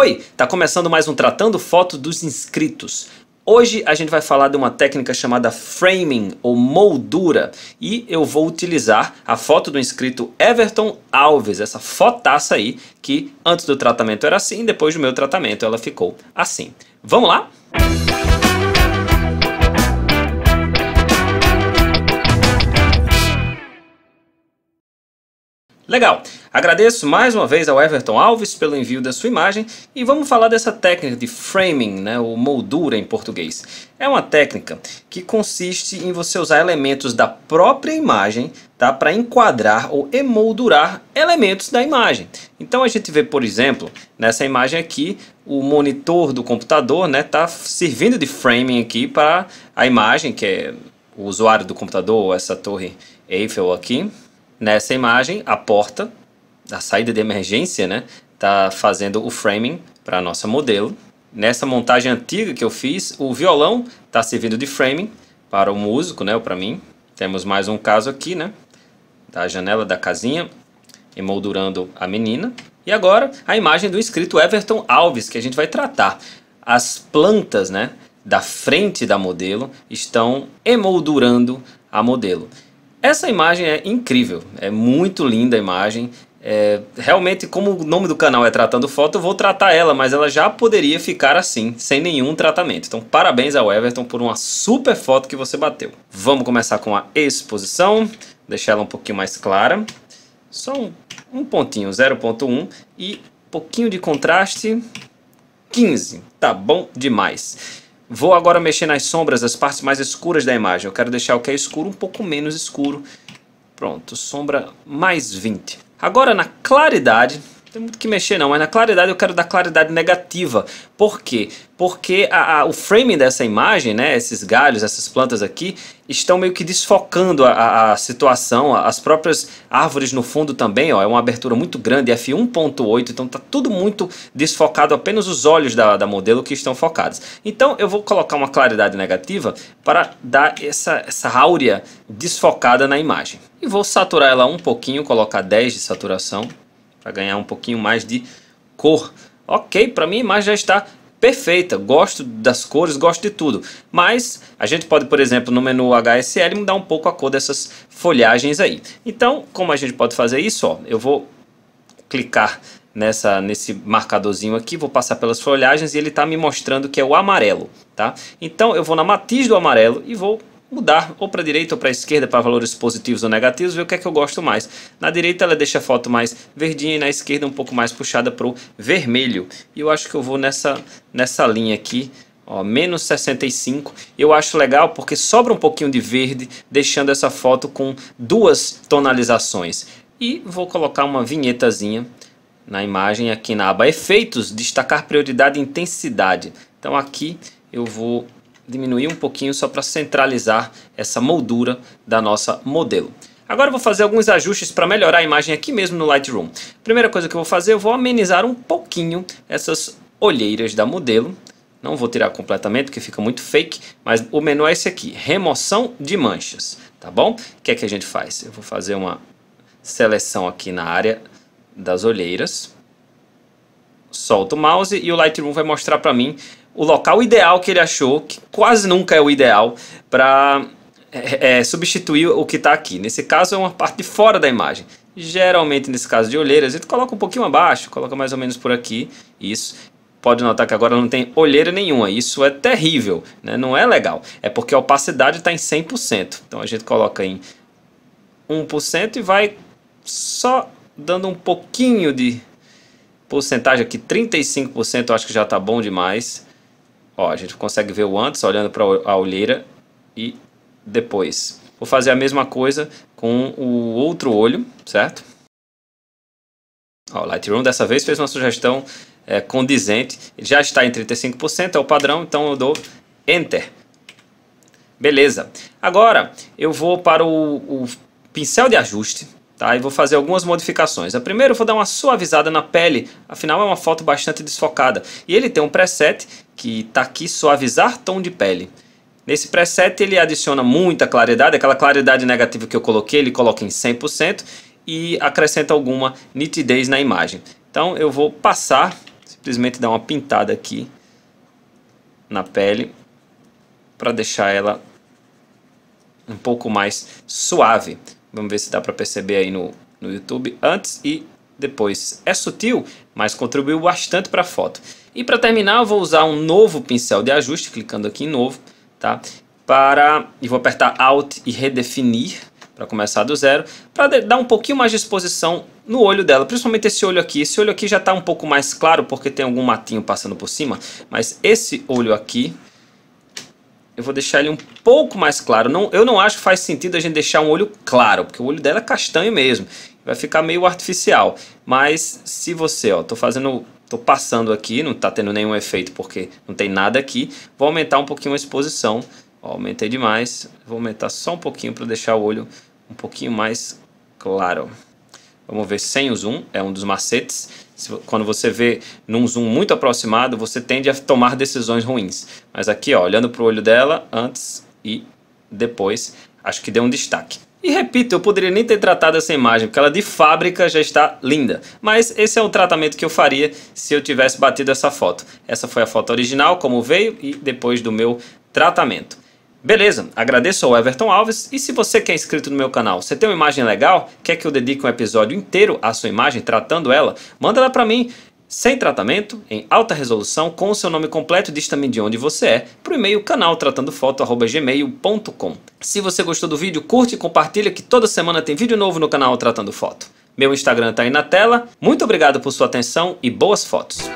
Oi, tá começando mais um Tratando Foto dos Inscritos. Hoje a gente vai falar de uma técnica chamada framing ou moldura e eu vou utilizar a foto do inscrito Everton Alves, essa fotaça aí que antes do tratamento era assim, depois do meu tratamento ela ficou assim. Vamos lá? Música Legal, agradeço mais uma vez ao Everton Alves pelo envio da sua imagem e vamos falar dessa técnica de framing, né, ou moldura em português. É uma técnica que consiste em você usar elementos da própria imagem tá, para enquadrar ou emoldurar elementos da imagem. Então a gente vê, por exemplo, nessa imagem aqui, o monitor do computador está né, tá servindo de framing aqui para a imagem, que é o usuário do computador, essa torre Eiffel aqui, Nessa imagem, a porta, da saída de emergência, né? Tá fazendo o framing para a nossa modelo. Nessa montagem antiga que eu fiz, o violão está servindo de framing para o músico, né? Para mim. Temos mais um caso aqui, né? Da janela da casinha, emoldurando a menina. E agora, a imagem do escrito Everton Alves, que a gente vai tratar. As plantas, né? Da frente da modelo estão emoldurando a modelo. Essa imagem é incrível, é muito linda a imagem. É, realmente, como o nome do canal é Tratando Foto, eu vou tratar ela, mas ela já poderia ficar assim, sem nenhum tratamento. Então, parabéns ao Everton por uma super foto que você bateu. Vamos começar com a exposição, deixar ela um pouquinho mais clara. Só um, um pontinho, 0.1 e pouquinho de contraste, 15. Tá bom demais. Vou agora mexer nas sombras, as partes mais escuras da imagem. Eu quero deixar o que é escuro um pouco menos escuro. Pronto, sombra mais 20. Agora na claridade, tem muito que mexer não, mas na claridade eu quero dar claridade negativa. Por quê? Porque a, a, o framing dessa imagem, né, esses galhos, essas plantas aqui, estão meio que desfocando a, a situação, as próprias árvores no fundo também, ó, é uma abertura muito grande, f1.8, então tá tudo muito desfocado, apenas os olhos da, da modelo que estão focados. Então eu vou colocar uma claridade negativa para dar essa, essa áurea desfocada na imagem. E vou saturar ela um pouquinho, colocar 10 de saturação para ganhar um pouquinho mais de cor. Ok, para mim a imagem já está perfeita, gosto das cores, gosto de tudo. Mas a gente pode, por exemplo, no menu HSL mudar um pouco a cor dessas folhagens aí. Então, como a gente pode fazer isso? Ó, eu vou clicar nessa, nesse marcadorzinho aqui, vou passar pelas folhagens e ele está me mostrando que é o amarelo, tá? Então eu vou na matiz do amarelo e vou mudar ou para a direita ou para a esquerda para valores positivos ou negativos, ver o que é que eu gosto mais. Na direita ela deixa a foto mais verdinha e na esquerda um pouco mais puxada para o vermelho. E eu acho que eu vou nessa, nessa linha aqui, ó, menos 65. Eu acho legal porque sobra um pouquinho de verde, deixando essa foto com duas tonalizações. E vou colocar uma vinhetazinha na imagem aqui na aba Efeitos, destacar prioridade e intensidade. Então aqui eu vou diminuir um pouquinho só para centralizar essa moldura da nossa modelo. Agora eu vou fazer alguns ajustes para melhorar a imagem aqui mesmo no Lightroom. Primeira coisa que eu vou fazer, eu vou amenizar um pouquinho essas olheiras da modelo. Não vou tirar completamente porque fica muito fake, mas o menu é esse aqui, remoção de manchas, tá bom? O que é que a gente faz? Eu vou fazer uma seleção aqui na área das olheiras, solto o mouse e o Lightroom vai mostrar para mim o local ideal que ele achou, que quase nunca é o ideal, para é, é, substituir o que está aqui. Nesse caso é uma parte de fora da imagem. Geralmente, nesse caso de olheiras, a gente coloca um pouquinho abaixo, coloca mais ou menos por aqui, isso. Pode notar que agora não tem olheira nenhuma, isso é terrível, né? não é legal. É porque a opacidade está em 100%, então a gente coloca em 1% e vai só dando um pouquinho de porcentagem aqui, 35% eu acho que já está bom demais. Ó, a gente consegue ver o antes olhando para a olheira e depois. Vou fazer a mesma coisa com o outro olho, certo? Ó, o Lightroom dessa vez fez uma sugestão é, condizente. já está em 35%, é o padrão, então eu dou Enter. Beleza. Agora eu vou para o, o pincel de ajuste tá? E vou fazer algumas modificações. A primeira eu vou dar uma suavizada na pele, afinal é uma foto bastante desfocada. E ele tem um preset que está aqui, suavizar tom de pele. Nesse preset ele adiciona muita claridade, aquela claridade negativa que eu coloquei, ele coloca em 100% e acrescenta alguma nitidez na imagem. Então eu vou passar, simplesmente dar uma pintada aqui na pele para deixar ela um pouco mais suave. Vamos ver se dá para perceber aí no, no YouTube antes e depois. É sutil, mas contribuiu bastante para a foto. E para terminar, eu vou usar um novo pincel de ajuste, clicando aqui em novo, tá? Para e vou apertar Alt e redefinir para começar do zero, para dar um pouquinho mais de exposição no olho dela, principalmente esse olho aqui. Esse olho aqui já está um pouco mais claro porque tem algum matinho passando por cima, mas esse olho aqui eu vou deixar ele um pouco mais claro. Não, eu não acho que faz sentido a gente deixar um olho claro, porque o olho dela é castanho mesmo. Vai ficar meio artificial. Mas se você, ó, tô fazendo, tô passando aqui, não tá tendo nenhum efeito porque não tem nada aqui. Vou aumentar um pouquinho a exposição. Ó, aumentei demais. Vou aumentar só um pouquinho para deixar o olho um pouquinho mais claro. Vamos ver sem o zoom, é um dos macetes quando você vê num zoom muito aproximado, você tende a tomar decisões ruins. Mas aqui, ó, olhando para o olho dela, antes e depois, acho que deu um destaque. E repito, eu poderia nem ter tratado essa imagem, porque ela de fábrica já está linda. Mas esse é o tratamento que eu faria se eu tivesse batido essa foto. Essa foi a foto original, como veio, e depois do meu tratamento. Beleza, agradeço ao Everton Alves e se você que é inscrito no meu canal, você tem uma imagem legal, quer que eu dedique um episódio inteiro à sua imagem tratando ela, manda ela para mim sem tratamento, em alta resolução, com o seu nome completo e diz também de onde você é, pro e-mail canaltratandofoto@gmail.com. Se você gostou do vídeo, curte e compartilha que toda semana tem vídeo novo no canal Tratando Foto. Meu Instagram tá aí na tela. Muito obrigado por sua atenção e boas fotos!